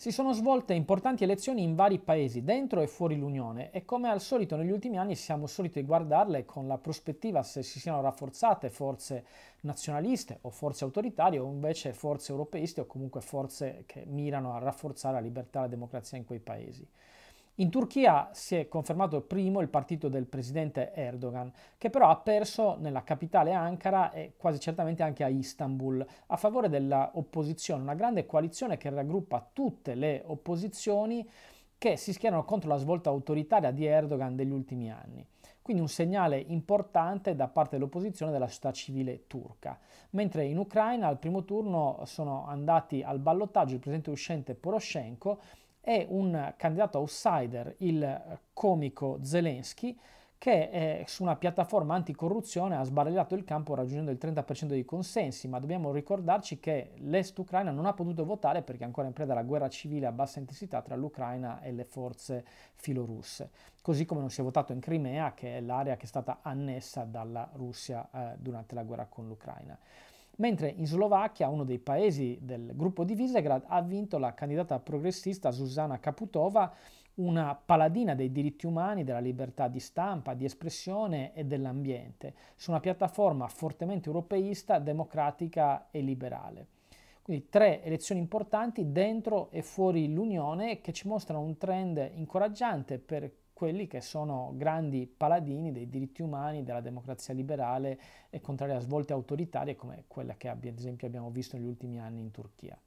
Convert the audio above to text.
Si sono svolte importanti elezioni in vari paesi, dentro e fuori l'Unione, e come al solito negli ultimi anni siamo soliti guardarle con la prospettiva se si siano rafforzate forze nazionaliste o forze autoritarie o invece forze europeiste o comunque forze che mirano a rafforzare la libertà e la democrazia in quei paesi. In Turchia si è confermato primo il partito del presidente Erdogan, che però ha perso nella capitale Ankara e quasi certamente anche a Istanbul, a favore dell'opposizione, una grande coalizione che raggruppa tutte le opposizioni che si schierano contro la svolta autoritaria di Erdogan degli ultimi anni. Quindi un segnale importante da parte dell'opposizione della società civile turca. Mentre in Ucraina al primo turno sono andati al ballottaggio il presidente uscente Poroshenko è un candidato outsider, il comico Zelensky, che eh, su una piattaforma anticorruzione ha sbaragliato il campo raggiungendo il 30% dei consensi, ma dobbiamo ricordarci che l'est Ucraina non ha potuto votare perché è ancora in preda alla guerra civile a bassa intensità tra l'Ucraina e le forze filorusse, così come non si è votato in Crimea, che è l'area che è stata annessa dalla Russia eh, durante la guerra con l'Ucraina mentre in Slovacchia, uno dei paesi del gruppo di Visegrad, ha vinto la candidata progressista Susana Kaputova, una paladina dei diritti umani, della libertà di stampa, di espressione e dell'ambiente, su una piattaforma fortemente europeista, democratica e liberale. Quindi tre elezioni importanti dentro e fuori l'Unione che ci mostrano un trend incoraggiante per quelli che sono grandi paladini dei diritti umani, della democrazia liberale e contraria a svolte autoritarie come quella che ad esempio abbiamo visto negli ultimi anni in Turchia.